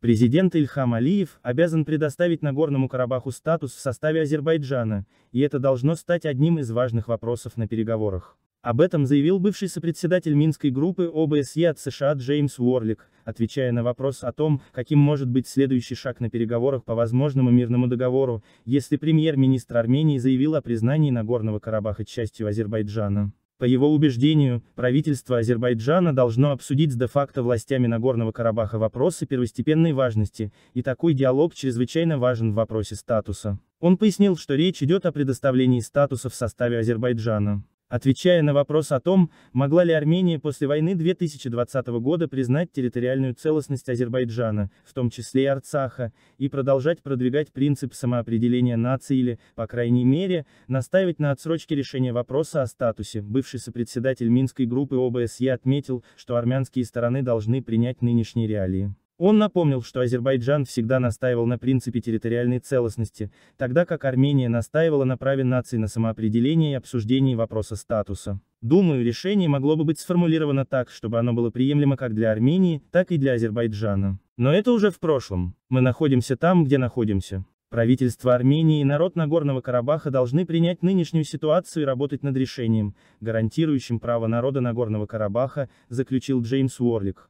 Президент Ильхам Алиев обязан предоставить Нагорному Карабаху статус в составе Азербайджана, и это должно стать одним из важных вопросов на переговорах. Об этом заявил бывший сопредседатель Минской группы ОБСЕ от США Джеймс Уорлик, отвечая на вопрос о том, каким может быть следующий шаг на переговорах по возможному мирному договору, если премьер-министр Армении заявил о признании Нагорного Карабаха частью Азербайджана. По его убеждению, правительство Азербайджана должно обсудить с де-факто властями Нагорного Карабаха вопросы первостепенной важности, и такой диалог чрезвычайно важен в вопросе статуса. Он пояснил, что речь идет о предоставлении статуса в составе Азербайджана. Отвечая на вопрос о том, могла ли Армения после войны 2020 года признать территориальную целостность Азербайджана, в том числе и Арцаха, и продолжать продвигать принцип самоопределения нации или, по крайней мере, настаивать на отсрочке решения вопроса о статусе, бывший сопредседатель Минской группы ОБСЕ отметил, что армянские стороны должны принять нынешние реалии. Он напомнил, что Азербайджан всегда настаивал на принципе территориальной целостности, тогда как Армения настаивала на праве нации на самоопределение и обсуждении вопроса статуса. Думаю, решение могло бы быть сформулировано так, чтобы оно было приемлемо как для Армении, так и для Азербайджана. Но это уже в прошлом. Мы находимся там, где находимся. Правительство Армении и народ Нагорного Карабаха должны принять нынешнюю ситуацию и работать над решением, гарантирующим право народа Нагорного Карабаха, заключил Джеймс Уорлик.